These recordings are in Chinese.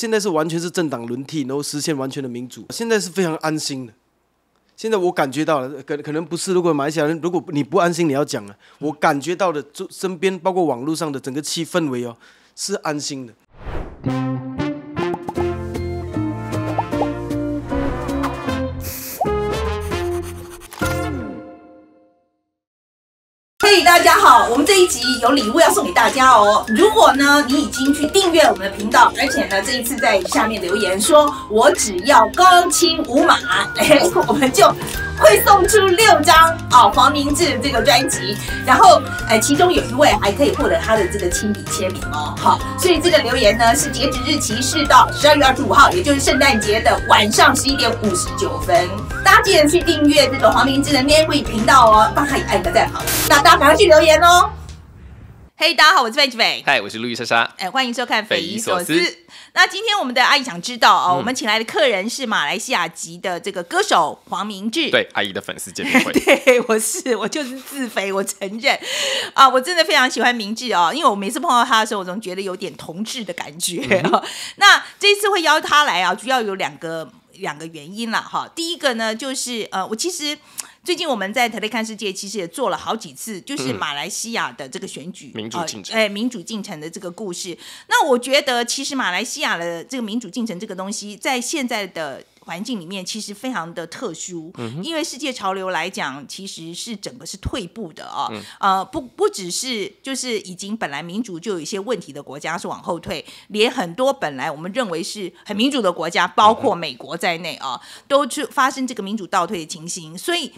现在是完全是政党轮替，然后实现完全的民主。现在是非常安心的。现在我感觉到了，可可能不是。如果马来西亚人，如果你不安心，你要讲了，我感觉到的就身边包括网络上的整个气氛围哦，是安心的。大家好，我们这一集有礼物要送给大家哦。如果呢，你已经去订阅我们的频道，而且呢，这一次在下面留言说“我只要高清无码”，哎，我们就会送出六张啊黄明志这个专辑，然后哎，其中有一位还可以获得他的这个亲笔签名哦。好，所以这个留言呢是截止日期是到十二月二十五号，也就是圣诞节的晚上十一点五十九分。大家记得去订阅这个黄明志的 Navy 频道哦，帮他也按一个赞，好。那大家赶快。去留言哦！嘿，大家好，我是贝志伟，嗨，我是陆易莎莎，哎，欢迎收看《匪夷所思》。那今天我们的阿姨想知道哦，我们请来的客人是马来西亚籍的这个歌手黄明志。对，阿姨的粉丝见面会，对我是，我就是自肥，我承认啊，我真的非常喜欢明志哦，因为我每次碰到他的时候，我总觉得有点同志的感觉。那这一次会邀他来啊，主要有两个。两个原因了哈，第一个呢就是，呃，我其实最近我们在《台北看世界》其实也做了好几次，就是马来西亚的这个选举民主进程，哎，民主进程的这个故事。那我觉得，其实马来西亚的这个民主进程这个东西，在现在的。环境里面其实非常的特殊，因为世界潮流来讲，其实是整个是退步的啊。呃，不不只是就是已经本来民主就有一些问题的国家是往后退，连很多本来我们认为是很民主的国家，包括美国在内啊，都去发生这个民主倒退的情形，所以。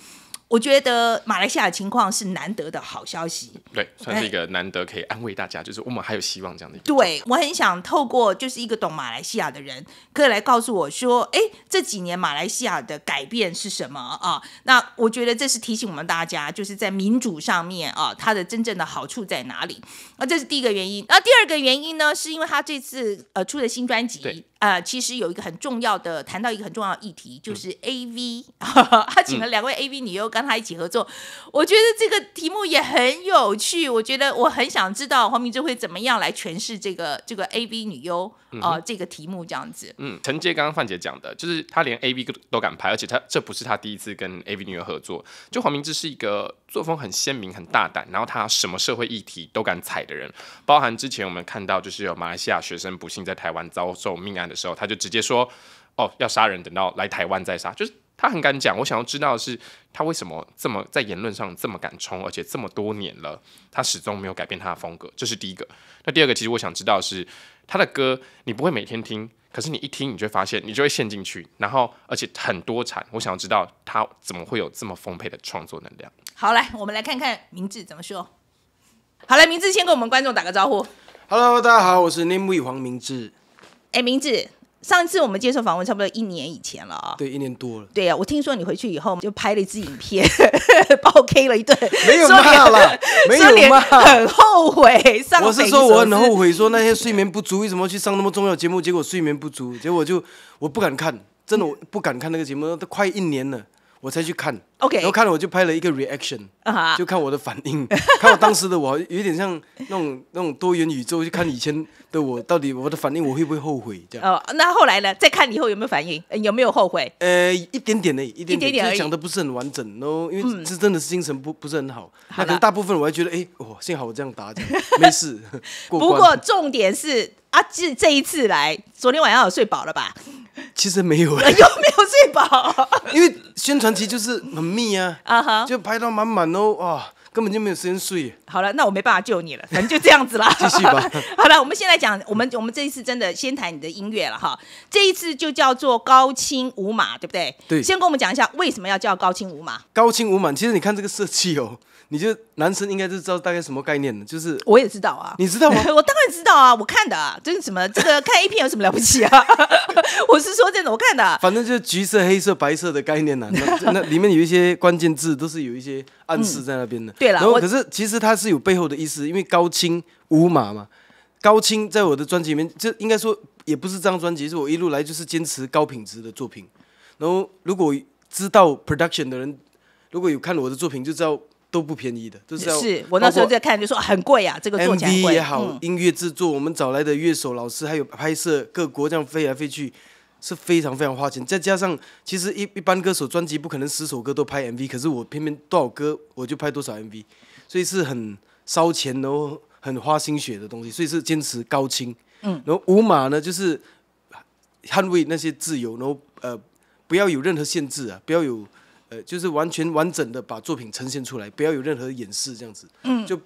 我觉得马来西亚的情况是难得的好消息，对，算是一个难得可以安慰大家，就是我们还有希望这样的一对我很想透过就是一个懂马来西亚的人，可以来告诉我说，哎，这几年马来西亚的改变是什么啊？那我觉得这是提醒我们大家，就是在民主上面啊，它的真正的好处在哪里啊？这是第一个原因。那第二个原因呢，是因为他这次呃出的新专辑。呃，其实有一个很重要的，谈到一个很重要的议题，就是 A V，他请了两位 A V 女优跟他一起合作，我觉得这个题目也很有趣，我觉得我很想知道黄明志会怎么样来诠释这个这个 A V 女优。啊，这个题目这样子。嗯，承接刚刚范姐讲的，就是他连 A V 都敢拍，而且他这不是他第一次跟 A V 女优合作。就黄明志是一个作风很鲜明、很大胆，然后他什么社会议题都敢踩的人。包含之前我们看到，就是有马来西亚学生不幸在台湾遭受命案的时候，他就直接说：“哦，要杀人，等到来台湾再杀。”就是。他很敢讲，我想要知道的是，他为什么这么在言论上这么敢冲，而且这么多年了，他始终没有改变他的风格，这是第一个。那第二个，其实我想知道是他的歌，你不会每天听，可是你一听，你就会发现，你就会陷进去，然后而且很多产。我想要知道他怎么会有这么丰沛的创作能量。好，来我们来看看明智怎么说。好，来明智先跟我们观众打个招呼。Hello，大家好，我是 Name We 黄明智。哎，明智，上一次我们接受访问差不多一年以前了啊，对，一年多了。对呀，我听说你回去以后就拍了一支影片，把 我 K 了一顿，没有了，没有嘛？很后悔。我是说我很后悔，说那些睡眠不足，为什么去上那么重要节目？结果睡眠不足，结果就我不敢看，真的我不敢看那个节目，都快一年了。我才去看，OK，然后看了我就拍了一个 reaction，就看我的反应，看我当时的我，有点像那种那种多元宇宙，就看以前的我到底我的反应我会不会后悔这样？哦，那后来呢？再看你以后有没有反应，有没有后悔？呃，一点点呢，一点点，讲的不是很完整哦，因为这真的是精神不不是很好。那可能大部分我还觉得，哎，哇，幸好我这样打，没事。不过重点是啊，这这一次来，昨天晚上我睡饱了吧？其实没有，又没有睡饱？因为宣传期就是很密啊，啊哈，就拍到满满哦，哇，根本就没有时间睡。好了，那我没办法救你了，反正就这样子啦。继续吧。好了，我们先来讲，我们我们这一次真的先谈你的音乐了哈，这一次就叫做高清无码，对不对？对，先跟我们讲一下为什么要叫高清无码。高清无码，其实你看这个设计哦。你就男生应该是知道大概什么概念的，就是我也知道啊，你知道吗？我当然知道啊，我看的啊，就是什么这个 看 A 片有什么了不起啊？我是说这种，我看的。反正就是橘色、黑色、白色的概念呢，那那里面有一些关键字都是有一些暗示在那边的。对了，后可是其实它是有背后的意思，因为高清无码嘛。高清在我的专辑里面，就应该说也不是这张专辑，是我一路来就是坚持高品质的作品。然后如果知道 production 的人，如果有看我的作品就知道。都不便宜的，就是。是我那时候在看，就说很贵啊。这个 MV 也好，音乐制作，我们找来的乐手、老师，还有拍摄，各国这样飞来飞去，是非常非常花钱。再加上，其实一一般歌手专辑不可能十首歌都拍 MV，可是我偏偏多少歌我就拍多少 MV，所以是很烧钱，然后很花心血的东西。所以是坚持高清。嗯。然后五马呢，就是捍卫那些自由，然后呃，不要有任何限制啊，不要有。呃，就是完全完整的把作品呈现出来，不要有任何掩饰这样子。嗯，就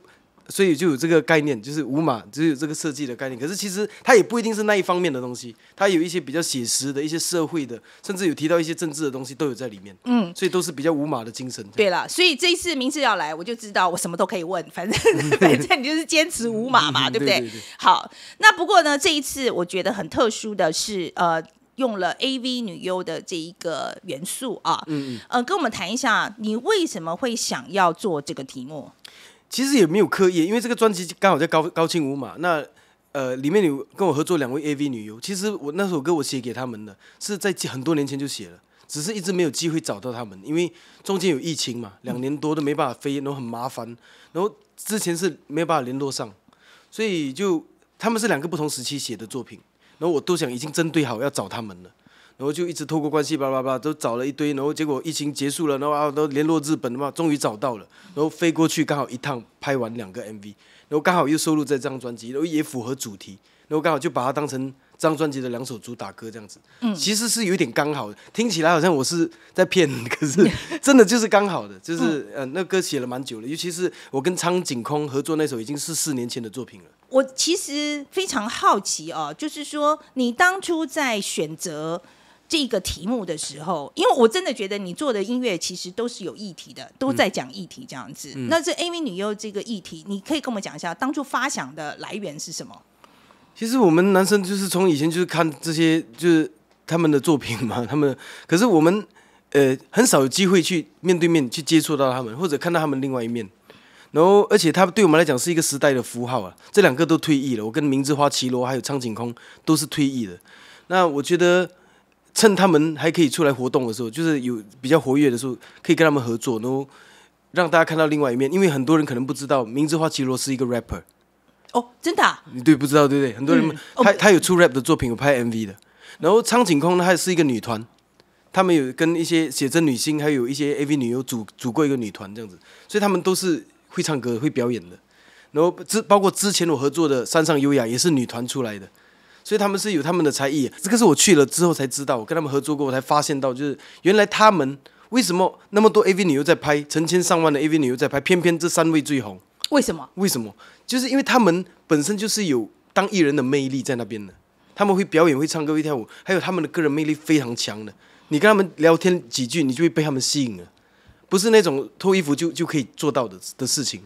所以就有这个概念，就是无码，就是这个设计的概念。可是其实它也不一定是那一方面的东西，它有一些比较写实的一些社会的，甚至有提到一些政治的东西都有在里面。嗯，所以都是比较无码的精神。对了，所以这一次明志要来，我就知道我什么都可以问，反正 反正你就是坚持无码嘛，对不对？好，那不过呢，这一次我觉得很特殊的是，呃。用了 A V 女优的这一个元素啊，嗯，呃，跟我们谈一下，你为什么会想要做这个题目？其实也没有刻意，因为这个专辑刚好在高高清无码，那呃，里面有跟我合作两位 A V 女优，其实我那首歌我写给他们的，是在很多年前就写了，只是一直没有机会找到他们，因为中间有疫情嘛，两年多都没办法飞，然后很麻烦，然后之前是没办法联络上，所以就他们是两个不同时期写的作品。然后我都想已经针对好要找他们了，然后就一直透过关系叭叭叭都找了一堆，然后结果疫情结束了，然后啊都联络日本嘛，终于找到了，然后飞过去刚好一趟拍完两个 MV，然后刚好又收录在这张专辑，然后也符合主题，然后刚好就把它当成。张专辑的两首主打歌这样子，嗯，其实是有点刚好，的，听起来好像我是在骗，可是 真的就是刚好的，就是呃，那歌写了蛮久了，尤其是我跟苍井空合作那首，已经是四年前的作品了。我其实非常好奇哦，就是说你当初在选择这个题目的时候，因为我真的觉得你做的音乐其实都是有议题的，都在讲议题这样子。那这《A V 女优》这个议题，你可以跟我们讲一下当初发想的来源是什么？其实我们男生就是从以前就是看这些就是他们的作品嘛，他们可是我们呃很少有机会去面对面去接触到他们，或者看到他们另外一面。然后，而且他对我们来讲是一个时代的符号啊。这两个都退役了，我跟明治花绮罗还有苍井空都是退役的。那我觉得趁他们还可以出来活动的时候，就是有比较活跃的时候，可以跟他们合作，然后让大家看到另外一面。因为很多人可能不知道明治花绮罗是一个 rapper。哦，真的？你对不知道对不对？很多人，他他有出 rap 的作品，有拍 MV 的。然后苍井空呢，她是一个女团，他们有跟一些写真女星，还有一些 AV 女优组组过一个女团这样子，所以他们都是会唱歌、会表演的。然后之包括之前我合作的山上优雅也是女团出来的，所以他们是有他们的才艺。这个是我去了之后才知道，我跟他们合作过，我才发现到就是原来他们为什么那么多 AV 女优在拍，成千上万的 AV 女优在拍，偏偏这三位最红？为什么？为什么？就是因为他们本身就是有当艺人的魅力在那边的，他们会表演、会唱歌、会跳舞，还有他们的个人魅力非常强的。你跟他们聊天几句，你就会被他们吸引了，不是那种脱衣服就就可以做到的的事情。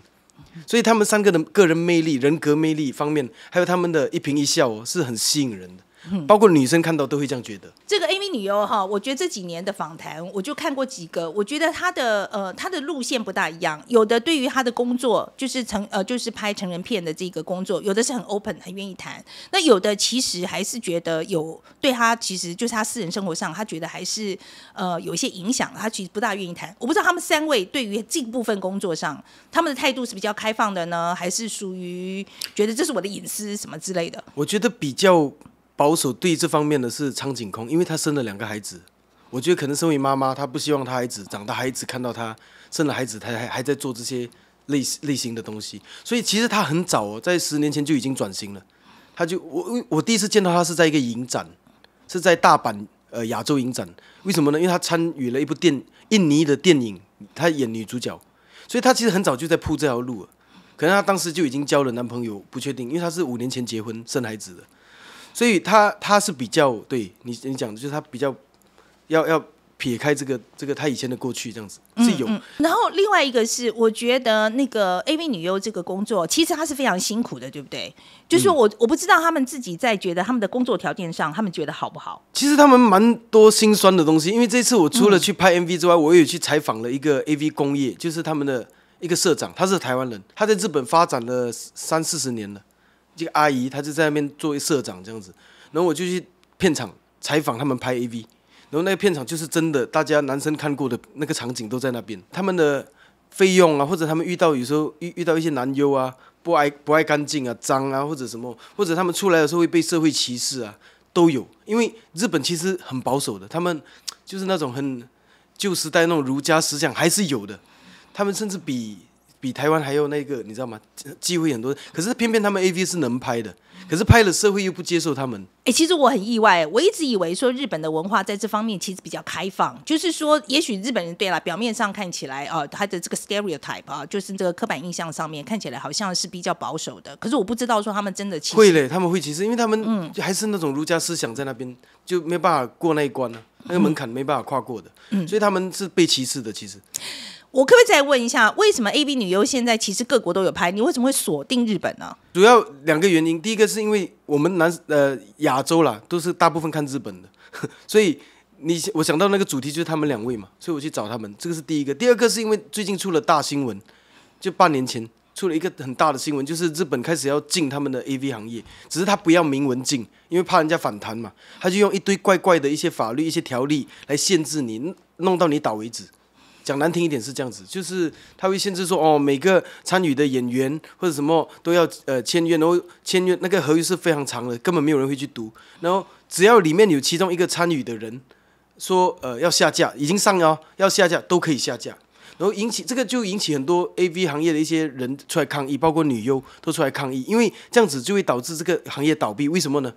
所以他们三个的个人魅力、人格魅力方面，还有他们的一颦一笑哦，是很吸引人的。包括女生看到都会这样觉得。这个 AV 女优哈，我觉得这几年的访谈我就看过几个，我觉得她的呃她的路线不大一样。有的对于她的工作就是成呃就是拍成人片的这个工作，有的是很 open 很愿意谈；那有的其实还是觉得有对她其实就是她私人生活上，她觉得还是呃有一些影响，她其实不大愿意谈。我不知道他们三位对于这部分工作上，他们的态度是比较开放的呢，还是属于觉得这是我的隐私什么之类的？我觉得比较。保守对这方面的是苍井空，因为她生了两个孩子，我觉得可能身为妈妈，她不希望她孩子长大，孩子看到她生了孩子，她还还在做这些类类型的东西，所以其实她很早哦，在十年前就已经转型了。她就我我第一次见到她是在一个影展，是在大阪呃亚洲影展。为什么呢？因为她参与了一部电印尼的电影，她演女主角，所以她其实很早就在铺这条路了。可能她当时就已经交了男朋友，不确定，因为她是五年前结婚生孩子的。所以他他是比较对你你讲的就是他比较要要撇开这个这个他以前的过去这样子是有。然后另外一个是我觉得那个 AV 女优这个工作其实她是非常辛苦的，对不对？就是我我不知道他们自己在觉得他们的工作条件上，他们觉得好不好？其实他们蛮多心酸的东西，因为这次我除了去拍 MV 之外，我也去采访了一个 AV 工业，就是他们的一个社长，他是台湾人，他在日本发展了三四十年了。这个阿姨，她就在那边作为社长这样子，然后我就去片场采访他们拍 AV，然后那个片场就是真的，大家男生看过的那个场景都在那边。他们的费用啊，或者他们遇到有时候遇遇到一些男优啊，不爱不爱干净啊，脏啊，或者什么，或者他们出来的时候会被社会歧视啊，都有。因为日本其实很保守的，他们就是那种很旧时代那种儒家思想还是有的，他们甚至比。比台湾还要那个，你知道吗？机会很多，可是偏偏他们 A V 是能拍的，可是拍了社会又不接受他们。哎，其实我很意外，我一直以为说日本的文化在这方面其实比较开放，就是说也许日本人对了，表面上看起来啊，他的这个 stereotype 啊，就是这个刻板印象上面看起来好像是比较保守的，可是我不知道说他们真的会嘞，他们会歧视，因为他们嗯还是那种儒家思想在那边，就没办法过那一关呢，那个门槛没办法跨过的，所以他们是被歧视的，其实。我可不可以再问一下，为什么 A.V. 女优现在其实各国都有拍，你为什么会锁定日本呢？主要两个原因，第一个是因为我们南呃亚洲啦，都是大部分看日本的，所以你我想到那个主题就是他们两位嘛，所以我去找他们，这个是第一个。第二个是因为最近出了大新闻，就半年前出了一个很大的新闻，就是日本开始要禁他们的 A.V. 行业，只是他不要明文禁，因为怕人家反弹嘛，他就用一堆怪怪的一些法律、一些条例来限制你，弄到你倒为止。讲难听一点是这样子，就是他会限制说哦，每个参与的演员或者什么都要呃签约，然后签约那个合约是非常长的，根本没有人会去读。然后只要里面有其中一个参与的人说呃要下架，已经上腰要下架都可以下架，然后引起这个就引起很多 AV 行业的一些人出来抗议，包括女优都出来抗议，因为这样子就会导致这个行业倒闭。为什么呢？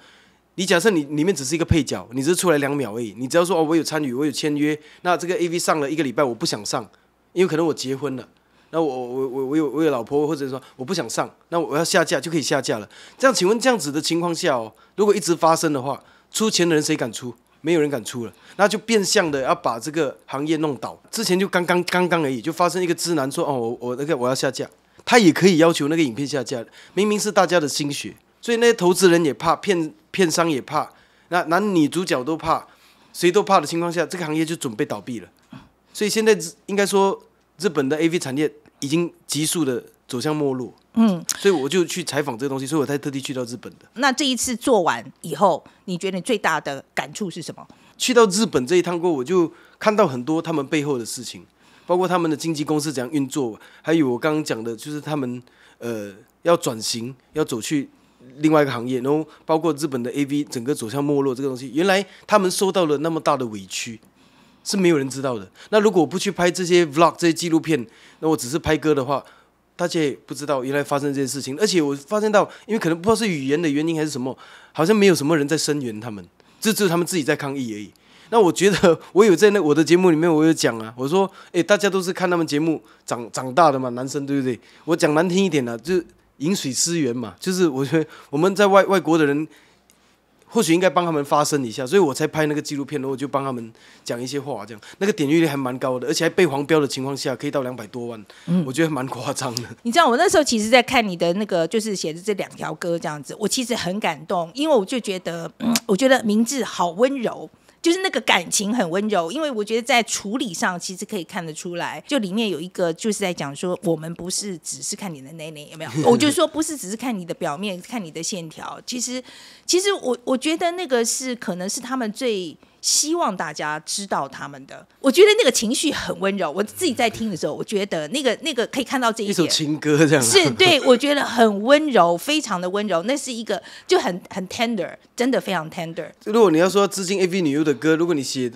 你假设你里面只是一个配角，你只出来两秒而已，你只要说哦，我有参与，我有签约，那这个 AV 上了一个礼拜，我不想上，因为可能我结婚了，那我我我我有我有老婆，或者说我不想上，那我要下架就可以下架了。这样请问这样子的情况下哦，如果一直发生的话，出钱的人谁敢出？没有人敢出了，那就变相的要把这个行业弄倒。之前就刚刚刚刚而已，就发生一个直男说哦我我那个我要下架，他也可以要求那个影片下架，明明是大家的心血，所以那些投资人也怕骗。片商也怕，那男女主角都怕，谁都怕的情况下，这个行业就准备倒闭了。所以现在应该说，日本的 AV 产业已经急速的走向没落。嗯，所以我就去采访这个东西，所以我才特地去到日本的。那这一次做完以后，你觉得你最大的感触是什么？去到日本这一趟过，我就看到很多他们背后的事情，包括他们的经纪公司怎样运作，还有我刚刚讲的，就是他们呃要转型，要走去。另外一个行业，然后包括日本的 A.V. 整个走向没落这个东西，原来他们受到了那么大的委屈，是没有人知道的。那如果我不去拍这些 Vlog、这些纪录片，那我只是拍歌的话，大家也不知道原来发生这件事情。而且我发现到，因为可能不知道是语言的原因还是什么，好像没有什么人在声援他们，就只他们自己在抗议而已。那我觉得我有在那我的节目里面，我有讲啊，我说，诶，大家都是看他们节目长长大的嘛，男生对不对？我讲难听一点呢，就饮水思源嘛，就是我觉得我们在外外国的人，或许应该帮他们发声一下，所以我才拍那个纪录片，然后就帮他们讲一些话，这样那个点击率还蛮高的，而且还被黄标的情况下可以到两百多万，我觉得蛮夸张的。你知道我那时候其实，在看你的那个，就是写的这两条歌这样子，我其实很感动，因为我就觉得，我觉得名字好温柔。就是那个感情很温柔，因为我觉得在处理上其实可以看得出来，就里面有一个就是在讲说，我们不是只是看你的内内有没有，我就说不是只是看你的表面、看你的线条，其实，其实我我觉得那个是可能是他们最。希望大家知道他们的，我觉得那个情绪很温柔。我自己在听的时候，我觉得那个那个可以看到这一点，一首情歌这样是对我觉得很温柔，非常的温柔。那是一个就很很 tender，真的非常 tender。如果你要说致敬 AV 女优的歌，如果你写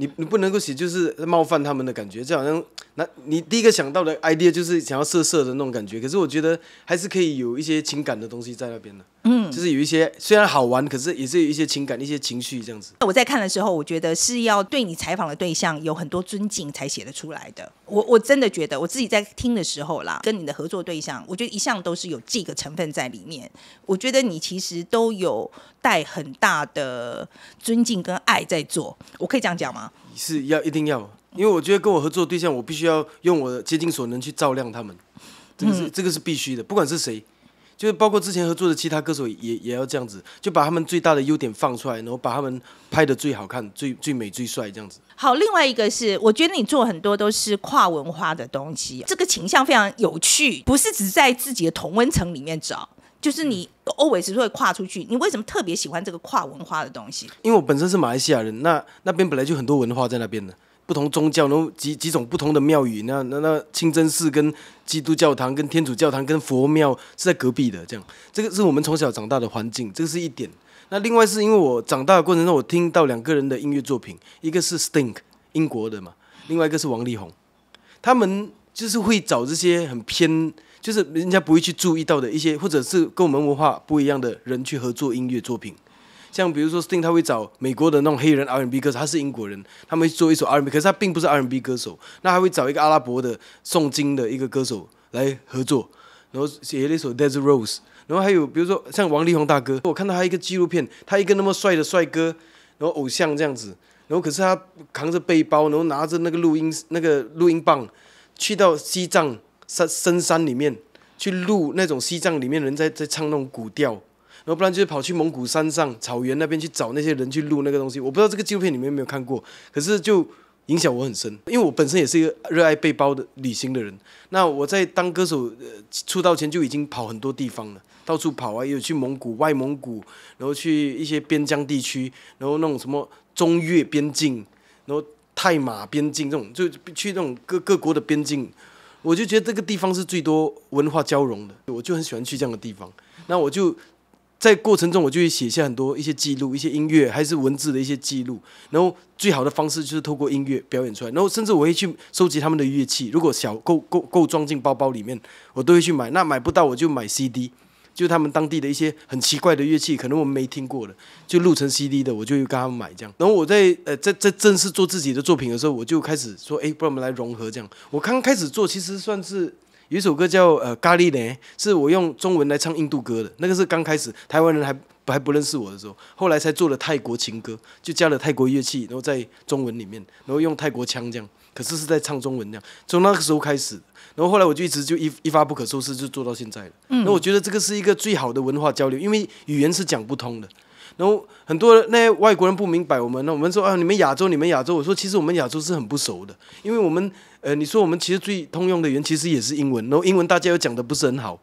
你你不能够写，就是冒犯他们的感觉，这好像，那你第一个想到的 idea 就是想要色色的那种感觉，可是我觉得还是可以有一些情感的东西在那边的，嗯，就是有一些虽然好玩，可是也是有一些情感、一些情绪这样子。我在看的时候，我觉得是要对你采访的对象有很多尊敬才写得出来的。我我真的觉得，我自己在听的时候啦，跟你的合作对象，我觉得一向都是有这个成分在里面。我觉得你其实都有带很大的尊敬跟爱在做，我可以这样讲吗？是要一定要，因为我觉得跟我合作对象，我必须要用我的竭尽所能去照亮他们。这个是这个是必须的，不管是谁。就包括之前合作的其他歌手也也要这样子，就把他们最大的优点放出来，然后把他们拍的最好看、最最美、最帅这样子。好，另外一个是，我觉得你做很多都是跨文化的东西，这个倾向非常有趣，不是只在自己的同温层里面找，就是你 always 会跨出去。你为什么特别喜欢这个跨文化的东西？因为我本身是马来西亚人，那那边本来就很多文化在那边的。不同宗教，然后几几种不同的庙宇，那那那清真寺跟基督教堂、跟天主教堂、跟佛庙是在隔壁的，这样，这个是我们从小长大的环境，这个是一点。那另外是因为我长大的过程中，我听到两个人的音乐作品，一个是 Stink 英国的嘛，另外一个是王力宏，他们就是会找这些很偏，就是人家不会去注意到的一些，或者是跟我们文化不一样的人去合作音乐作品。像比如说 Sting，他会找美国的那种黑人 R&B 歌手，他是英国人，他们做一首 R&B，可是他并不是 R&B 歌手，那他会找一个阿拉伯的诵经的一个歌手来合作，然后写了一首 Desert Rose，然后还有比如说像王力宏大哥，我看到他一个纪录片，他一个那么帅的帅哥，然后偶像这样子，然后可是他扛着背包，然后拿着那个录音那个录音棒，去到西藏山深山里面去录那种西藏里面人在在唱那种古调。然后不然就是跑去蒙古山上草原那边去找那些人去录那个东西，我不知道这个纪录片你们有没有看过，可是就影响我很深，因为我本身也是一个热爱背包的旅行的人。那我在当歌手呃出道前就已经跑很多地方了，到处跑啊，有去蒙古、外蒙古，然后去一些边疆地区，然后那种什么中越边境，然后泰马边境这种，就去那种各各国的边境，我就觉得这个地方是最多文化交融的，我就很喜欢去这样的地方。那我就。在过程中，我就会写下很多一些记录，一些音乐还是文字的一些记录。然后最好的方式就是透过音乐表演出来。然后甚至我会去收集他们的乐器，如果小够够够装进包包里面，我都会去买。那买不到我就买 CD，就他们当地的一些很奇怪的乐器，可能我们没听过的，就录成 CD 的，我就跟他们买这样。然后我在呃在在正式做自己的作品的时候，我就开始说，哎，不然我们来融合这样。我刚开始做其实算是。有一首歌叫《呃咖喱呢，是我用中文来唱印度歌的。那个是刚开始台湾人还还不认识我的时候，后来才做了泰国情歌，就加了泰国乐器，然后在中文里面，然后用泰国腔这样。可是是在唱中文那样。从那个时候开始，然后后来我就一直就一一发不可收拾，就做到现在了。那我觉得这个是一个最好的文化交流，因为语言是讲不通的。然后很多那些外国人不明白我们，那我们说啊，你们亚洲，你们亚洲。我说其实我们亚洲是很不熟的，因为我们呃，你说我们其实最通用的语言其实也是英文，然后英文大家又讲的不是很好，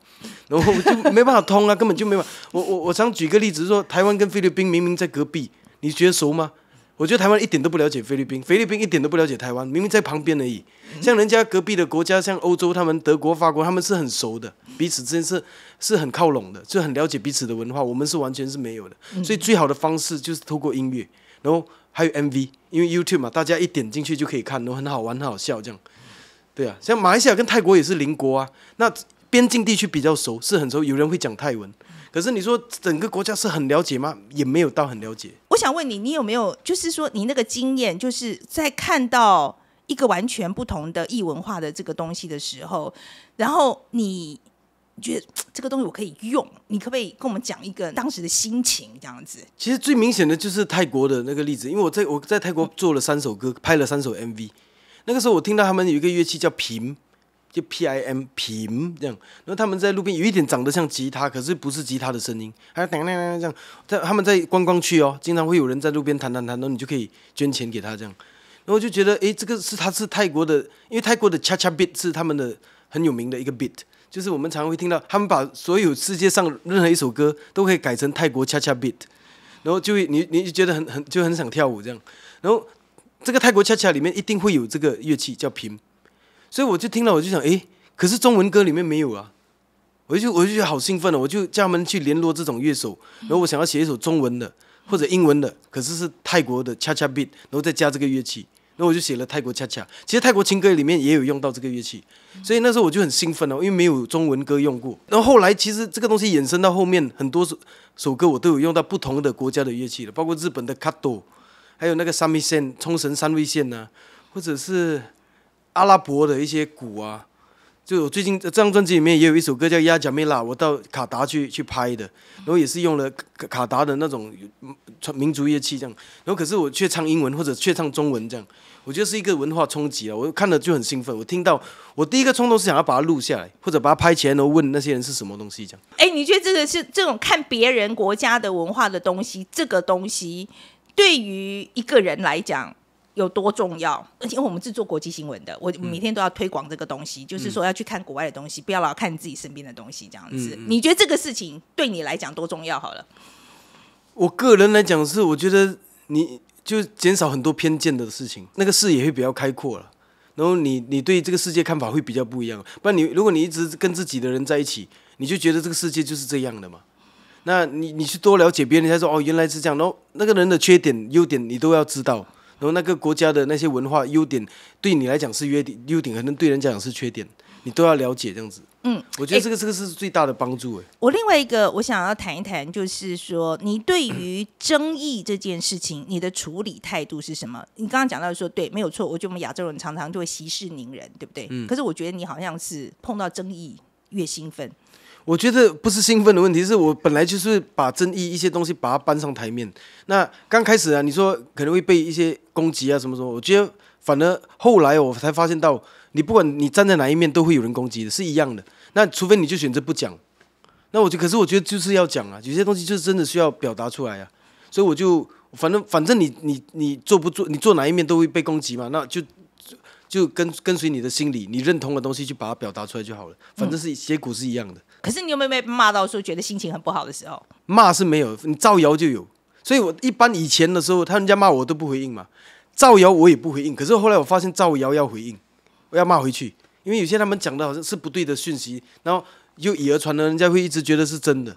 然后我就没办法通啊，根本就没办法。我我我常举个例子说，台湾跟菲律宾明明在隔壁，你觉得熟吗？我觉得台湾一点都不了解菲律宾，菲律宾一点都不了解台湾，明明在旁边而已。像人家隔壁的国家，像欧洲，他们德国、法国，他们是很熟的，彼此之间是。是很靠拢的，就很了解彼此的文化。我们是完全是没有的，所以最好的方式就是透过音乐，然后还有 MV，因为 YouTube 嘛，大家一点进去就可以看，都很好玩、很好笑这样。对啊，像马来西亚跟泰国也是邻国啊，那边境地区比较熟，是很熟。有人会讲泰文，可是你说整个国家是很了解吗？也没有到很了解。我想问你，你有没有就是说你那个经验，就是在看到一个完全不同的异文化的这个东西的时候，然后你。觉得这个东西我可以用，你可不可以跟我们讲一个当时的心情这样子？其实最明显的就是泰国的那个例子，因为我在我在泰国做了三首歌，拍了三首 MV。那个时候我听到他们有一个乐器叫平，就 P I M 平这样。然后他们在路边有一点长得像吉他，可是不是吉他的声音，还有噔噔噔这样。他他们在观光区哦，经常会有人在路边弹弹弹，然后你就可以捐钱给他这样。然后就觉得哎，这个是他是泰国的，因为泰国的恰恰 Beat 是他们的很有名的一个 Beat。就是我们常会听到，他们把所有世界上任何一首歌都可以改成泰国恰恰 beat，然后就会你你就觉得很很就很想跳舞这样，然后这个泰国恰恰里面一定会有这个乐器叫平，所以我就听了我就想哎，可是中文歌里面没有啊，我就我就觉得好兴奋了，我就叫他们去联络这种乐手，然后我想要写一首中文的或者英文的，可是是泰国的恰恰 beat，然后再加这个乐器。那我就写了泰国恰恰，其实泰国情歌里面也有用到这个乐器，所以那时候我就很兴奋哦，因为没有中文歌用过。然后后来其实这个东西衍生到后面，很多首首歌我都有用到不同的国家的乐器了，包括日本的卡多，还有那个三味线、冲绳三味线呐，或者是阿拉伯的一些鼓啊。就我最近这张专辑里面也有一首歌叫《亚甲密拉》，我到卡达去去拍的，然后也是用了卡卡达的那种民族乐器这样，然后可是我却唱英文或者却唱中文这样，我觉得是一个文化冲击啊！我看了就很兴奋，我听到我第一个冲动是想要把它录下来或者把它拍起来，然后问那些人是什么东西这样。哎，你觉得这个是这种看别人国家的文化的东西，这个东西对于一个人来讲？有多重要？而且我们制作国际新闻的，我每天都要推广这个东西，就是说要去看国外的东西，不要老看自己身边的东西。这样子，你觉得这个事情对你来讲多重要？好了，我个人来讲是，我觉得你就减少很多偏见的事情，那个视野会比较开阔了。然后你你对这个世界看法会比较不一样。不然你如果你一直跟自己的人在一起，你就觉得这个世界就是这样的嘛。那你你去多了解别人，才说哦原来是这样。然后那个人的缺点优点你都要知道。然后那个国家的那些文化优点，对你来讲是优点，优点可能对人家讲是缺点，你都要了解这样子。嗯，我觉得这个这个是最大的帮助。我另外一个我想要谈一谈，就是说你对于争议这件事情，你的处理态度是什么？你刚刚讲到说对，没有错。我觉得我们亚洲人常常就会息事宁人，对不对？嗯。可是我觉得你好像是碰到争议越兴奋。我觉得不是兴奋的问题，是我本来就是把争议一些东西把它搬上台面。那刚开始啊，你说可能会被一些攻击啊什么什么。我觉得反而后来我才发现到，你不管你站在哪一面，都会有人攻击的，是一样的。那除非你就选择不讲，那我就可是我觉得就是要讲啊，有些东西就是真的需要表达出来啊。所以我就反正反正你你你做不做，你做哪一面都会被攻击嘛，那就就跟跟随你的心理，你认同的东西去把它表达出来就好了。反正是结果是一样的。可是你有没有被骂到说觉得心情很不好的时候？骂是没有，你造谣就有。所以我一般以前的时候，他人家骂我都不回应嘛，造谣我也不回应。可是后来我发现造谣要回应，我要骂回去，因为有些他们讲的好像是不对的讯息，然后又以讹传讹，人家会一直觉得是真的。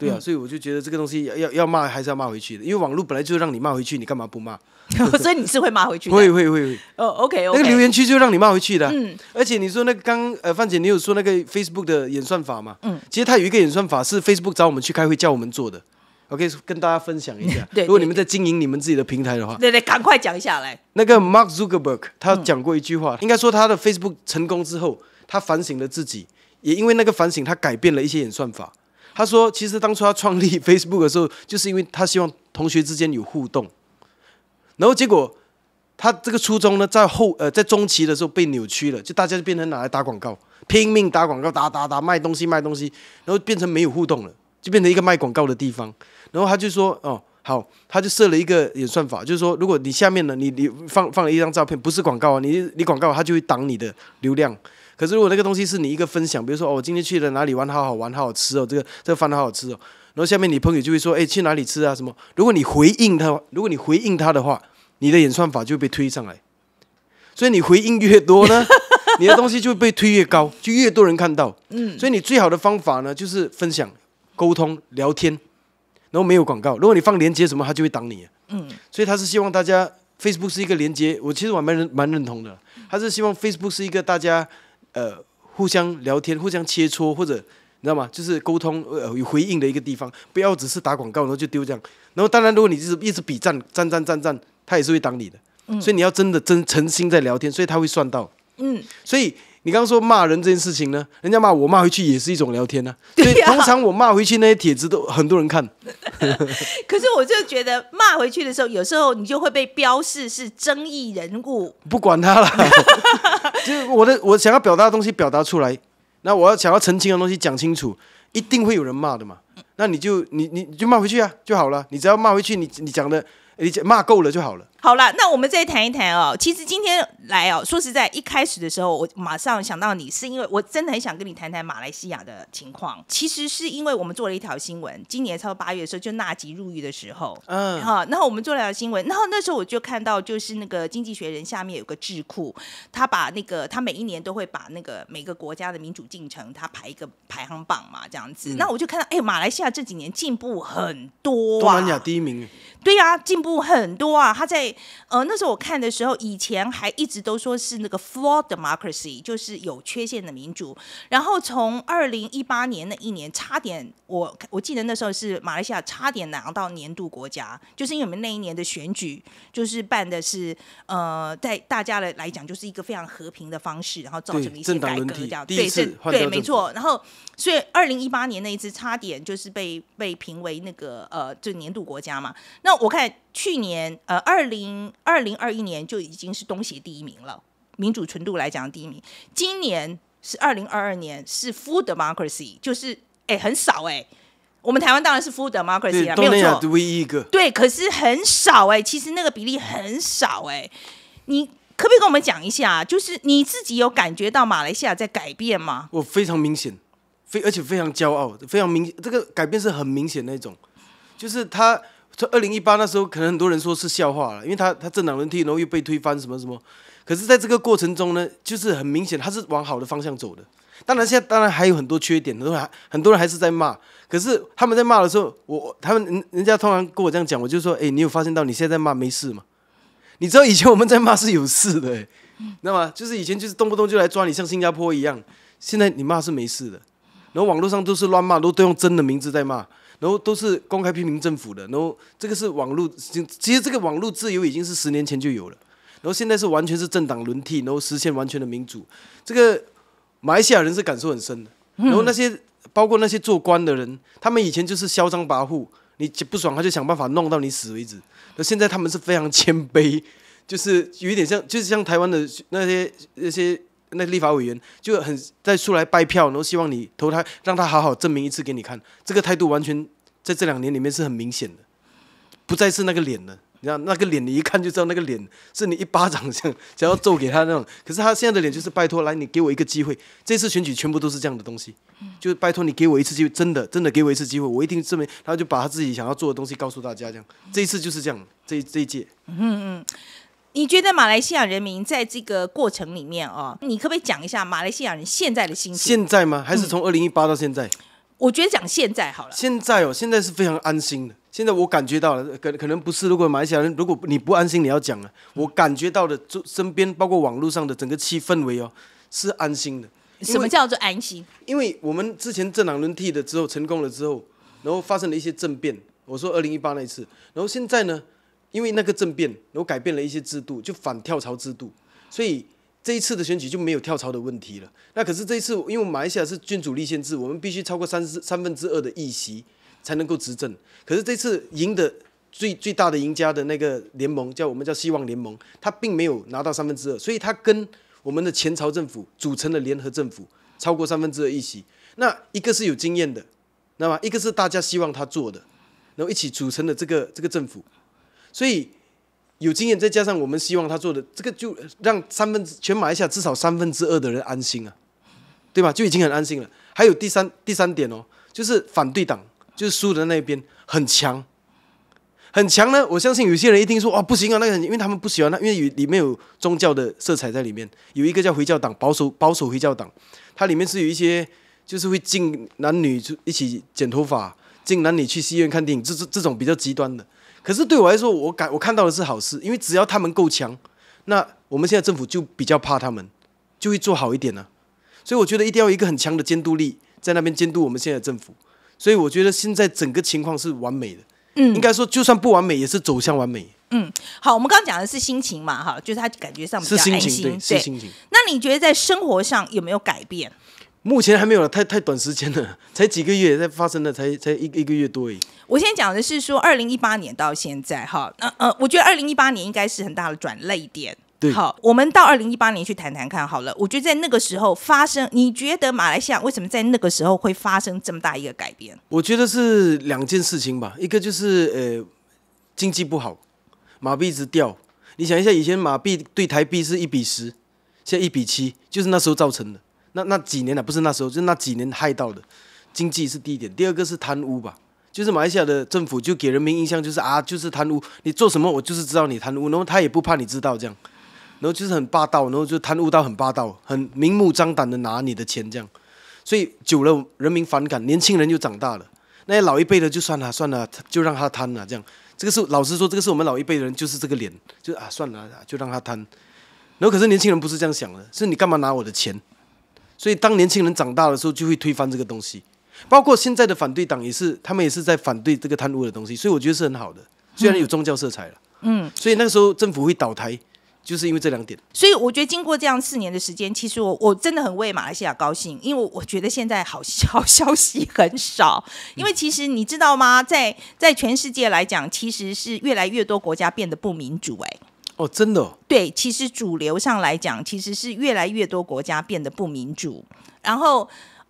对啊，所以我就觉得这个东西要要骂还是要骂回去的，因为网络本来就让你骂回去，你干嘛不骂？所以你是会骂回去的。会会会哦，OK OK。那个留言区就让你骂回去的。嗯，而且你说那个刚呃范姐，你有说那个 Facebook 的演算法嘛？嗯，其实它有一个演算法是 Facebook 找我们去开会叫我们做的。OK，跟大家分享一下。对，如果你们在经营你们自己的平台的话，对对，赶快讲下来。那个 Mark Zuckerberg 他讲过一句话，应该说他的 Facebook 成功之后，他反省了自己，也因为那个反省，他改变了一些演算法。他说：“其实当初他创立 Facebook 的时候，就是因为他希望同学之间有互动。然后结果他这个初衷呢，在后呃在中期的时候被扭曲了，就大家就变成拿来打广告，拼命打广告，打打打卖东西卖东西，然后变成没有互动了，就变成一个卖广告的地方。然后他就说：‘哦，好，他就设了一个演算法，就是说，如果你下面呢你你放放了一张照片，不是广告啊，你你广告，它就会挡你的流量。’”可是如果那个东西是你一个分享，比如说哦，我今天去了哪里玩，好好玩，好好吃哦，这个这个饭好好吃哦。然后下面你朋友就会说，哎，去哪里吃啊？什么？如果你回应他，如果你回应他的话，你的演算法就会被推上来。所以你回应越多呢，你的东西就被推越高，就越多人看到。嗯。所以你最好的方法呢，就是分享、沟通、聊天，然后没有广告。如果你放链接什么，他就会挡你。嗯。所以他是希望大家，Facebook 是一个连接，我其实我蛮认蛮认同的。他是希望 Facebook 是一个大家。呃，互相聊天、互相切磋，或者你知道吗？就是沟通呃有回应的一个地方，不要只是打广告，然后就丢这样。然后当然，如果你是一直比赞赞赞赞赞，他也是会挡你的。所以你要真的真诚心在聊天，所以他会算到。嗯，所以。你刚刚说骂人这件事情呢，人家骂我骂回去也是一种聊天呢。对呀。通常我骂回去那些帖子都很多人看。可是我就觉得骂回去的时候，有时候你就会被标示是争议人物。不管他了，就我的我想要表达的东西表达出来，那我要想要澄清的东西讲清楚，一定会有人骂的嘛。那你就你你你就骂回去啊就好了，你只要骂回去，你你讲的。骂够了就好了。好了，那我们再谈一谈哦。其实今天来哦，说实在，一开始的时候，我马上想到你，是因为我真的很想跟你谈谈马来西亚的情况。其实是因为我们做了一条新闻，今年差不多八月的时候，就纳吉入狱的时候，嗯，哈，然后我们做了条新闻，然后那时候我就看到，就是那个《经济学人》下面有个智库，他把那个他每一年都会把那个每个国家的民主进程，他排一个排行榜嘛，这样子。那我就看到，哎，马来西亚这几年进步很多，东南亚第一名。对呀，进步。很多啊，他在呃那时候我看的时候，以前还一直都说是那个 flawed democracy，就是有缺陷的民主。然后从二零一八年那一年，差点我我记得那时候是马来西亚差点拿到年度国家，就是因为我们那一年的选举就是办的是呃，在大家的来讲就是一个非常和平的方式，然后造成了一些改革这样对次对没错。然后所以二零一八年那一次差点就是被被评为那个呃，就年度国家嘛。那我看。去年呃，二零二零二一年就已经是东协第一名了，民主纯度来讲第一名。今年是二零二二年，是 Full Democracy，就是哎很少哎。我们台湾当然是 Full Democracy 啊，没有错，唯一一个。对，可是很少哎，其实那个比例很少哎。你可不可以跟我们讲一下，就是你自己有感觉到马来西亚在改变吗？我非常明显，非而且非常骄傲，非常明这个改变是很明显那种，就是他。这二零一八那时候，可能很多人说是笑话了，因为他他政党轮替，然后又被推翻什么什么。可是，在这个过程中呢，就是很明显，他是往好的方向走的。当然，现在当然还有很多缺点，都还很多人还是在骂。可是他们在骂的时候，我他们人人家通常跟我这样讲，我就说：哎，你有发现到你现在在骂没事吗？你知道以前我们在骂是有事的，那么就是以前就是动不动就来抓你，像新加坡一样。现在你骂是没事的，然后网络上都是乱骂，都都用真的名字在骂。然后都是公开批评政府的，然后这个是网络，其实这个网络自由已经是十年前就有了，然后现在是完全是政党轮替，然后实现完全的民主。这个马来西亚人是感受很深的，然后那些包括那些做官的人，他们以前就是嚣张跋扈，你不爽他就想办法弄到你死为止，那现在他们是非常谦卑，就是有一点像，就是像台湾的那些那些。那立法委员就很在出来拜票，然后希望你投他，让他好好证明一次给你看。这个态度完全在这两年里面是很明显的，不再是那个脸了。你看那个脸，你一看就知道那个脸是你一巴掌想想要揍给他那种。可是他现在的脸就是拜托来，你给我一个机会，这次选举全部都是这样的东西，就拜托你给我一次机会，真的真的给我一次机会，我一定证明。他就把他自己想要做的东西告诉大家，这样这一次就是这样，这这一届。嗯嗯。你觉得马来西亚人民在这个过程里面啊，你可不可以讲一下马来西亚人现在的心情？现在吗？还是从二零一八到现在？我觉得讲现在好了。现在哦，现在是非常安心的。现在我感觉到了，可可能不是。如果马来西亚人，如果你不安心，你要讲了。我感觉到的，就身边包括网络上的整个气氛围哦，是安心的。什么叫做安心？因为我们之前这两轮替的之后成功了之后，然后发生了一些政变。我说二零一八那一次，然后现在呢？因为那个政变，我改变了一些制度，就反跳槽制度，所以这一次的选举就没有跳槽的问题了。那可是这一次，因为马来西亚是君主立宪制，我们必须超过三十三分之二的议席才能够执政。可是这次赢的最最大的赢家的那个联盟，叫我们叫希望联盟，他并没有拿到三分之二，所以他跟我们的前朝政府组成了联合政府，超过三分之二议席。那一个是有经验的，那么一个是大家希望他做的，然后一起组成的这个这个政府。所以有经验，再加上我们希望他做的这个，就让三分之全马来西亚至少三分之二的人安心啊，对吧？就已经很安心了。还有第三第三点哦，就是反对党就是输的那一边很强很强呢。我相信有些人一听说啊不行啊，那个因为他们不喜欢他，因为有里面有宗教的色彩在里面。有一个叫回教党，保守保守回教党，它里面是有一些就是会禁男女一起剪头发，禁男女去戏院看电影，这这这种比较极端的。可是对我来说，我感我看到的是好事，因为只要他们够强，那我们现在政府就比较怕他们，就会做好一点呢。所以我觉得一定要一个很强的监督力在那边监督我们现在的政府。所以我觉得现在整个情况是完美的，嗯，应该说就算不完美，也是走向完美。嗯，好，我们刚刚讲的是心情嘛，哈，就是他感觉上比较开心，对，是心情。那你觉得在生活上有没有改变？目前还没有了，太太短时间了，才几个月才发生的，才才一一个月多哎。我先讲的是说，二零一八年到现在哈，呃呃，我觉得二零一八年应该是很大的转泪点。对，好，我们到二零一八年去谈谈看好了。我觉得在那个时候发生，你觉得马来西亚为什么在那个时候会发生这么大一个改变？我觉得是两件事情吧，一个就是呃经济不好，马币一直掉。你想一下，以前马币对台币是一比十，现在一比七，就是那时候造成的。那那几年呢？不是那时候，就那几年害到的，经济是第一点，第二个是贪污吧。就是马来西亚的政府就给人民印象就是啊，就是贪污，你做什么我就是知道你贪污，然后他也不怕你知道这样，然后就是很霸道，然后就贪污到很霸道，很明目张胆的拿你的钱这样，所以久了人民反感，年轻人就长大了。那些老一辈的就算了算了，就让他贪了这样。这个是老实说，这个是我们老一辈的人就是这个脸，就啊算了，就让他贪。然后可是年轻人不是这样想的，是你干嘛拿我的钱？所以当年轻人长大的时候，就会推翻这个东西，包括现在的反对党也是，他们也是在反对这个贪污的东西，所以我觉得是很好的，虽然有宗教色彩了，嗯，所以那个时候政府会倒台，就是因为这两点。所以我觉得经过这样四年的时间，其实我我真的很为马来西亚高兴，因为我觉得现在好好消息很少，因为其实你知道吗，在在全世界来讲，其实是越来越多国家变得不民主，哎。哦，真的。对，其实主流上来讲，其实是越来越多国家变得不民主，然后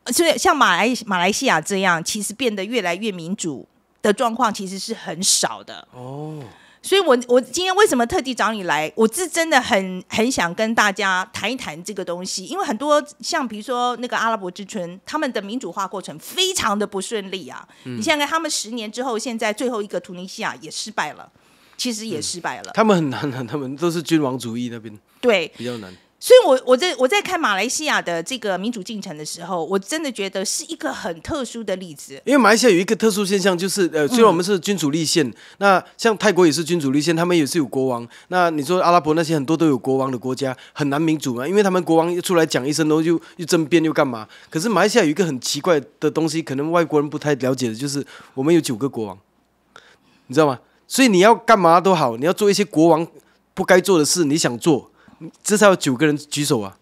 所以像马来马来西亚这样，其实变得越来越民主的状况，其实是很少的。哦，所以我我今天为什么特地找你来？我是真的很很想跟大家谈一谈这个东西，因为很多像比如说那个阿拉伯之春，他们的民主化过程非常的不顺利啊。你想看他们十年之后，现在最后一个突尼西亚也失败了。其实也失败了，他们很难啊，他们都是君王主义那边，对，比较难。所以，我我在我在看马来西亚的这个民主进程的时候，我真的觉得是一个很特殊的例子。因为马来西亚有一个特殊现象，就是呃，虽然我们是君主立宪，那像泰国也是君主立宪，他们也是有国王。那你说阿拉伯那些很多都有国王的国家，很难民主嘛？因为他们国王一出来讲一声，然后又又争辩又干嘛？可是马来西亚有一个很奇怪的东西，可能外国人不太了解的，就是我们有九个国王，你知道吗？所以你要干嘛都好，你要做一些国王不该做的事，你想做，至少有九个人举手啊，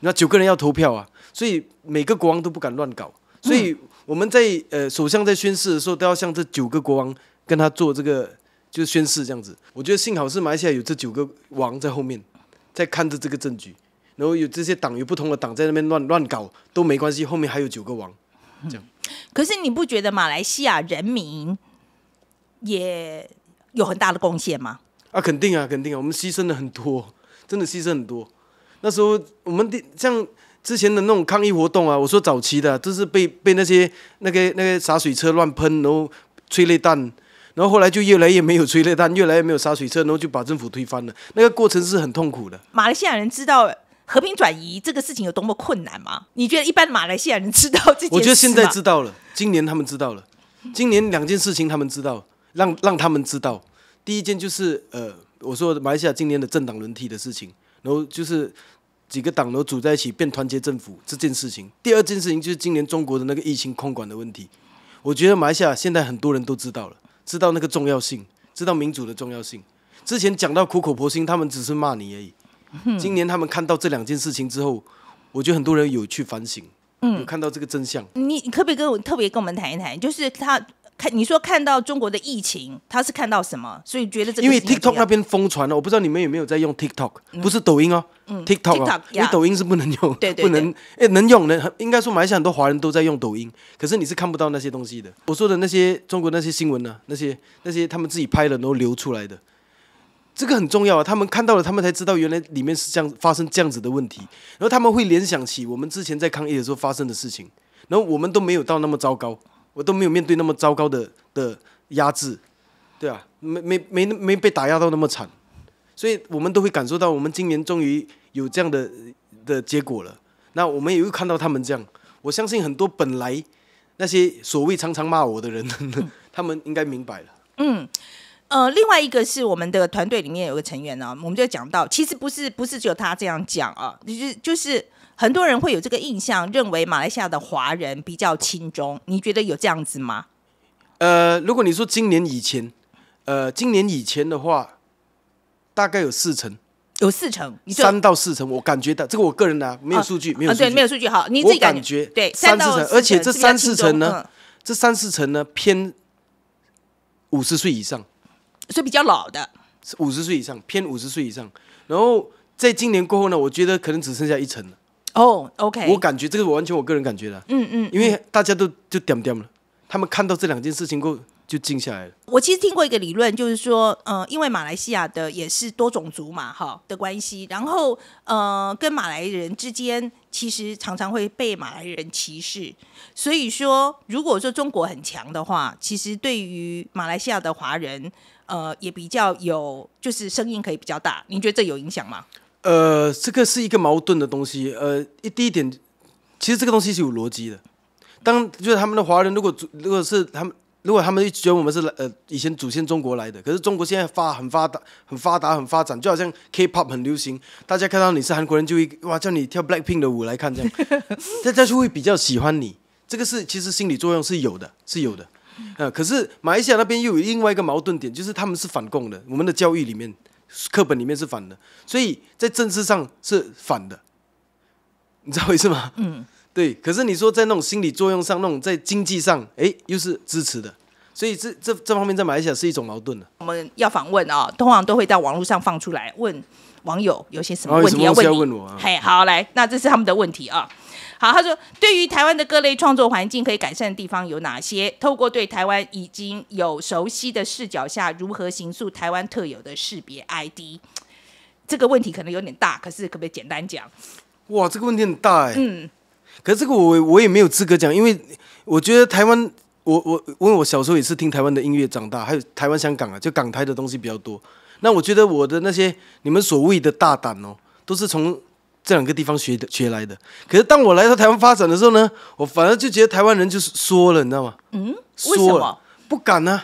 那九个人要投票啊，所以每个国王都不敢乱搞，所以我们在呃首相在宣誓的时候，都要向这九个国王跟他做这个就是宣誓这样子。我觉得幸好是马来西亚有这九个王在后面在看着这个证据，然后有这些党有不同的党在那边乱乱搞都没关系，后面还有九个王，这样。可是你不觉得马来西亚人民？也有很大的贡献吗？啊，肯定啊，肯定啊！我们牺牲了很多，真的牺牲很多。那时候我们像之前的那种抗议活动啊，我说早期的都是被被那些那个那个洒水车乱喷，然后催泪弹，然后后来就越来越没有催泪弹，越来越没有洒水车，然后就把政府推翻了。那个过程是很痛苦的。马来西亚人知道和平转移这个事情有多么困难吗？你觉得一般马来西亚人知道这件事我觉得现在知道了，今年他们知道了，今年两件事情他们知道了。让让他们知道，第一件就是呃，我说马来西亚今年的政党轮替的事情，然后就是几个党都组在一起变团结政府这件事情。第二件事情就是今年中国的那个疫情空管的问题。我觉得马来西亚现在很多人都知道了，知道那个重要性，知道民主的重要性。之前讲到苦口婆心，他们只是骂你而已。今年他们看到这两件事情之后，我觉得很多人有去反省，有看到这个真相。你可不可以跟我特别跟我们谈一谈？就是他。看，你说看到中国的疫情，他是看到什么，所以觉得这因为 TikTok 那边疯传了，我不知道你们有没有在用 TikTok，不是抖音哦，嗯，TikTok，因为抖音是不能用，对对，不能，哎，能用能，应该说马来西亚很多华人都在用抖音，可是你是看不到那些东西的。我说的那些中国那些新闻呢，那些那些他们自己拍了然后流出来的，这个很重要啊，他们看到了，他们才知道原来里面是这样发生这样子的问题，然后他们会联想起我们之前在抗疫的时候发生的事情，然后我们都没有到那么糟糕。我都没有面对那么糟糕的的压制，对啊，没没没没被打压到那么惨，所以我们都会感受到，我们今年终于有这样的的结果了。那我们也会看到他们这样，我相信很多本来那些所谓常常骂我的人，他们应该明白了。嗯，呃，另外一个是我们的团队里面有个成员呢，我们就讲到，其实不是不是只有他这样讲啊，就是就是。很多人会有这个印象，认为马来西亚的华人比较轻中。你觉得有这样子吗？呃，如果你说今年以前，呃，今年以前的话，大概有四成，有四成，三到四成。我感觉到这个，我个人的没有数据，没有数据，没有数据。好，你自己感觉对三到四成，而且这三四成呢，这三四成呢偏五十岁以上，所以比较老的，五十岁以上偏五十岁以上。然后在今年过后呢，我觉得可能只剩下一层了。哦，OK，我感觉这个完全我个人感觉的，嗯嗯，因为大家都就点点了，他们看到这两件事情过就静下来了。我其实听过一个理论，就是说，呃，因为马来西亚的也是多种族嘛，哈的关系，然后呃，跟马来人之间其实常常会被马来人歧视，所以说，如果说中国很强的话，其实对于马来西亚的华人，呃，也比较有就是声音可以比较大。您觉得这有影响吗？呃，这个是一个矛盾的东西。呃，一第一点，其实这个东西是有逻辑的。当就是他们的华人，如果主，如果是他们，如果他们一觉得我们是呃以前祖先中国来的，可是中国现在发很发达、很发达、很发展，就好像 K-pop 很流行，大家看到你是韩国人，就会哇叫你跳 Blackpink 的舞来看这样，大家就会比较喜欢你。这个是其实心理作用是有的，是有的。呃，可是马来西亚那边又有另外一个矛盾点，就是他们是反共的，我们的教育里面。课本里面是反的，所以在政治上是反的，你知道为什么嗯，对。可是你说在那种心理作用上，那种在经济上，哎，又是支持的，所以这这这方面在马来西亚是一种矛盾的。我们要访问啊，通常都会在网络上放出来问网友有些什么问题要问我？嘿，好来，那这是他们的问题啊。好，他说对于台湾的各类创作环境可以改善的地方有哪些？透过对台湾已经有熟悉的视角下，如何形塑台湾特有的识别 ID？这个问题可能有点大，可是可不可以简单讲？哇，这个问题很大哎。嗯，可是这个我我也没有资格讲，因为我觉得台湾，我我因为我小时候也是听台湾的音乐长大，还有台湾香港啊，就港台的东西比较多。那我觉得我的那些你们所谓的大胆哦，都是从。这两个地方学的学来的，可是当我来到台湾发展的时候呢，我反而就觉得台湾人就是缩了，你知道吗？嗯，了不敢呢？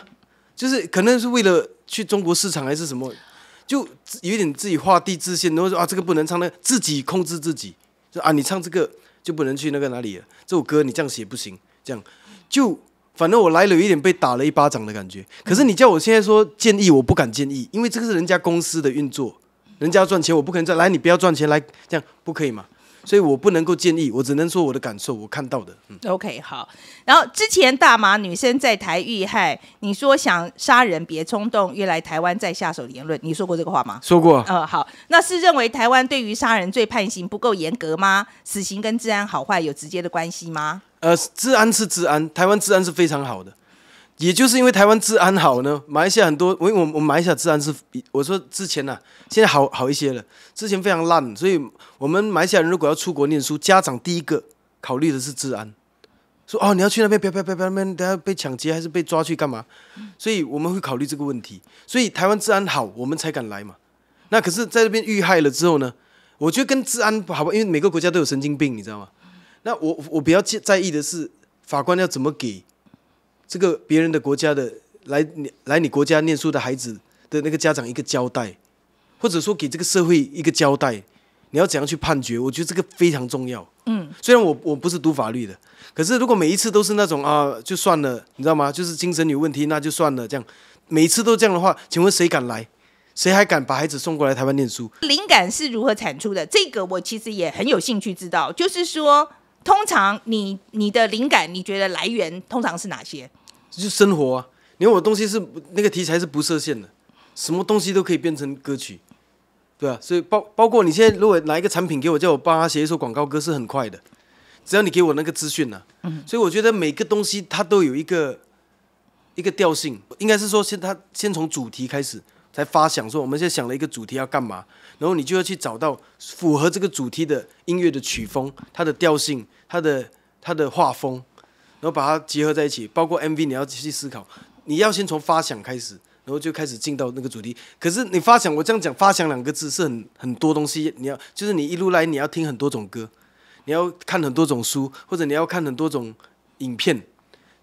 就是可能是为了去中国市场还是什么，就有一点自己画地自限，然后说啊这个不能唱，那自己控制自己，就啊你唱这个就不能去那个哪里，了，这首歌你这样写不行，这样就反正我来了有一点被打了一巴掌的感觉。可是你叫我现在说建议，我不敢建议，因为这个是人家公司的运作。人家要赚钱，我不可能再来。你不要赚钱来，这样不可以嘛？所以我不能够建议，我只能说我的感受，我看到的。嗯，OK，好。然后之前大麻女生在台遇害，你说想杀人别冲动，约来台湾再下手的言论，你说过这个话吗？说过。嗯，好，那是认为台湾对于杀人罪判刑不够严格吗？死刑跟治安好坏有直接的关系吗？呃，治安是治安，台湾治安是非常好的。也就是因为台湾治安好呢，马来西亚很多，我我我马来西亚治安是比我说之前呢，现在好好一些了，之前非常烂，所以我们马来西亚人如果要出国念书，家长第一个考虑的是治安，说哦你要去那边，不要不要不要那边，等下被抢劫还是被抓去干嘛？所以我们会考虑这个问题，所以台湾治安好，我们才敢来嘛。那可是在这边遇害了之后呢，我觉得跟治安好吧，因为每个国家都有神经病，你知道吗？那我我比较在意的是法官要怎么给。这个别人的国家的来你来你国家念书的孩子的那个家长一个交代，或者说给这个社会一个交代，你要怎样去判决？我觉得这个非常重要。嗯，虽然我我不是读法律的，可是如果每一次都是那种啊，就算了，你知道吗？就是精神有问题，那就算了这样。每一次都这样的话，请问谁敢来？谁还敢把孩子送过来台湾念书？灵感是如何产出的？这个我其实也很有兴趣知道。就是说，通常你你的灵感，你觉得来源通常是哪些？就是生活啊！你看我东西是那个题材是不设限的，什么东西都可以变成歌曲，对啊，所以包包括你现在如果拿一个产品给我，叫我帮他写一首广告歌是很快的，只要你给我那个资讯呐。所以我觉得每个东西它都有一个一个调性，应该是说先它先从主题开始才发想，说我们现在想了一个主题要干嘛，然后你就要去找到符合这个主题的音乐的曲风、它的调性、它的它的画风。然后把它结合在一起，包括 MV，你要去思考，你要先从发想开始，然后就开始进到那个主题。可是你发想，我这样讲，发想两个字是很很多东西，你要就是你一路来你要听很多种歌，你要看很多种书，或者你要看很多种影片，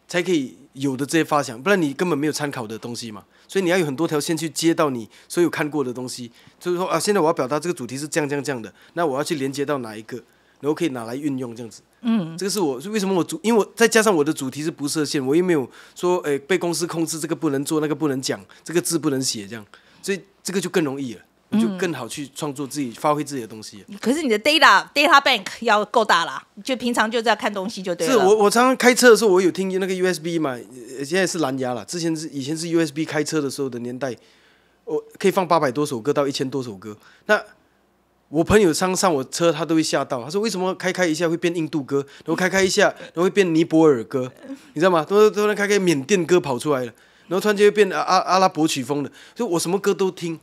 才可以有的这些发想，不然你根本没有参考的东西嘛。所以你要有很多条线去接到你所有看过的东西，就是说啊，现在我要表达这个主题是这样这样这样的，那我要去连接到哪一个，然后可以拿来运用这样子。嗯，这个是我为什么我主，因为我再加上我的主题是不设限，我又没有说诶被公司控制这个不能做，那个不能讲，这个字不能写这样，所以这个就更容易了，就更好去创作自己发挥自己的东西。可是你的 data data bank 要够大啦，就平常就在看东西就对了。是，我我常常开车的时候，我有听那个 USB 嘛，现在是蓝牙了，之前是以前是 USB 开车的时候的年代，我可以放八百多首歌到一千多首歌，那。我朋友上上我车，他都会吓到。他说：“为什么开开一下会变印度歌？然后开开一下，然后会变尼泊尔歌，你知道吗？都都能开开缅甸歌跑出来了。然后突然间会变阿阿拉伯曲风的。就我什么歌都听，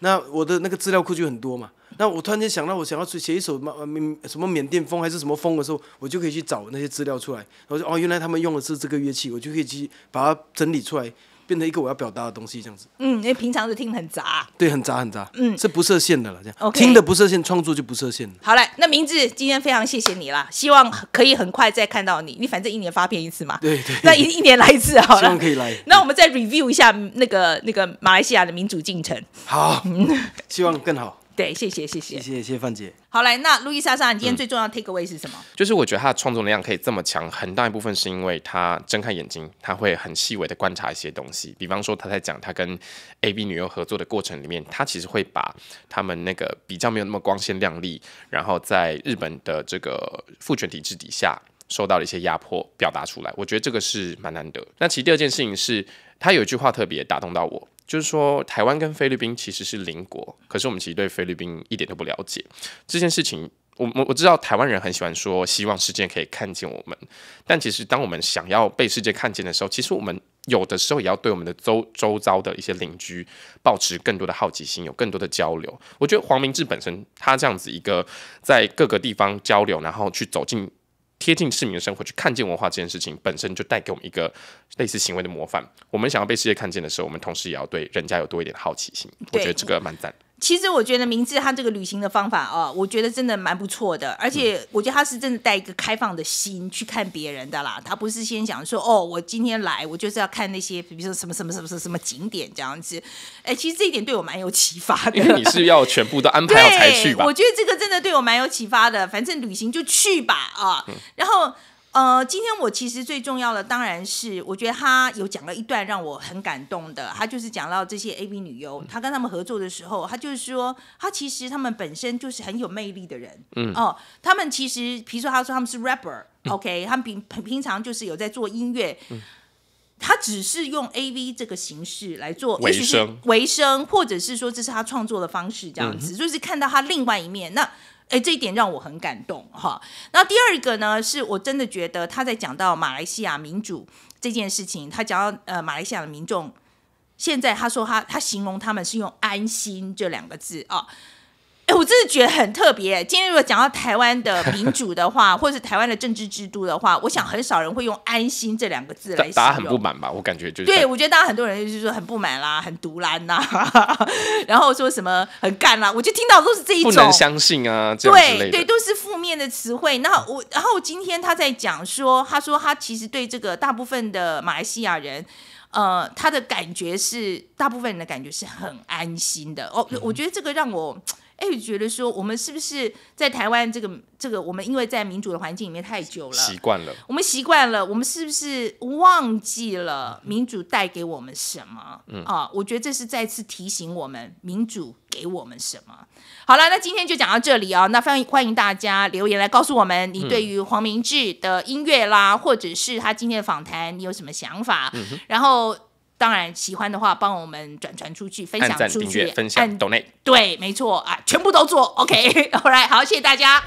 那我的那个资料库就很多嘛。那我突然间想到我想要去写一首什么缅什么缅甸风还是什么风的时候，我就可以去找那些资料出来。我说哦，原来他们用的是这个乐器，我就可以去把它整理出来。”变成一个我要表达的东西，这样子。嗯，因为平常是听很杂，对，很杂很杂。嗯，是不设限的了，这样。O K. 听的不设限，创作就不设限了。好嘞，那名字今天非常谢谢你啦，希望可以很快再看到你。你反正一年发片一次嘛。对对。那一一年来一次，好了。希望可以来。那我们再 review 一下那个那个马来西亚的民主进程。好，希望更好。对，谢谢谢谢谢谢谢范姐。好来，那路易莎莎，你今天最重要的 take away 是什么？就是我觉得她的创作能量可以这么强，很大一部分是因为她睁开眼睛，她会很细微的观察一些东西。比方说，她在讲她跟 A B 女优合作的过程里面，她其实会把他们那个比较没有那么光鲜亮丽，然后在日本的这个父权体制底下受到了一些压迫，表达出来。我觉得这个是蛮难得。那其第二件事情是，她有一句话特别打动到我。就是说，台湾跟菲律宾其实是邻国，可是我们其实对菲律宾一点都不了解。这件事情，我我我知道台湾人很喜欢说希望世界可以看见我们，但其实当我们想要被世界看见的时候，其实我们有的时候也要对我们的周周遭的一些邻居保持更多的好奇心，有更多的交流。我觉得黄明志本身他这样子一个在各个地方交流，然后去走进。贴近市民的生活去看见文化这件事情，本身就带给我们一个类似行为的模范。我们想要被世界看见的时候，我们同时也要对人家有多一点好奇心。我觉得这个蛮赞。其实我觉得明智他这个旅行的方法哦，我觉得真的蛮不错的，而且我觉得他是真的带一个开放的心去看别人的啦，他不是先想说哦，我今天来我就是要看那些比如说什么什么什么什么景点这样子，哎，其实这一点对我蛮有启发的。因为你是要全部都安排好才去吧？我觉得这个真的对我蛮有启发的，反正旅行就去吧啊，然后。呃，今天我其实最重要的当然是，我觉得他有讲了一段让我很感动的，他就是讲到这些 A V 女优，他跟他们合作的时候，他就是说，他其实他们本身就是很有魅力的人，嗯哦，他们其实，比如说他说他们是 rapper，OK，他们平平常就是有在做音乐，他只是用 A V 这个形式来做，维生维生，或者是说这是他创作的方式，这样子，就是看到他另外一面那。哎，这一点让我很感动哈。那第二个呢，是我真的觉得他在讲到马来西亚民主这件事情，他讲到呃，马来西亚的民众现在他说他他形容他们是用安心这两个字啊。我真是觉得很特别。今天如果讲到台湾的 民主的话，或者是台湾的政治制度的话，我想很少人会用“安心”这两个字来使大家很不满吧？我感觉就是。对我觉得，大家很多人就是说很不满啦，很独揽呐，然后说什么很干啦，我就听到都是这一种。不能相信啊，对对，都是负面的词汇。那我然后今天他在讲说，他说他其实对这个大部分的马来西亚人，呃，他的感觉是大部分人的感觉是很安心的。哦，我觉得这个让我。哎，觉得说我们是不是在台湾这个这个，我们因为在民主的环境里面太久了，习惯了，我们习惯了，我们是不是忘记了民主带给我们什么？啊，我觉得这是再次提醒我们民主给我们什么。好了，那今天就讲到这里啊。那欢迎欢迎大家留言来告诉我们，你对于黄明志的音乐啦，或者是他今天的访谈，你有什么想法？然后。当然，喜欢的话帮我们转传出去，分享出去，分享、对，没错啊，全部都做，OK，好来，好，谢谢大家。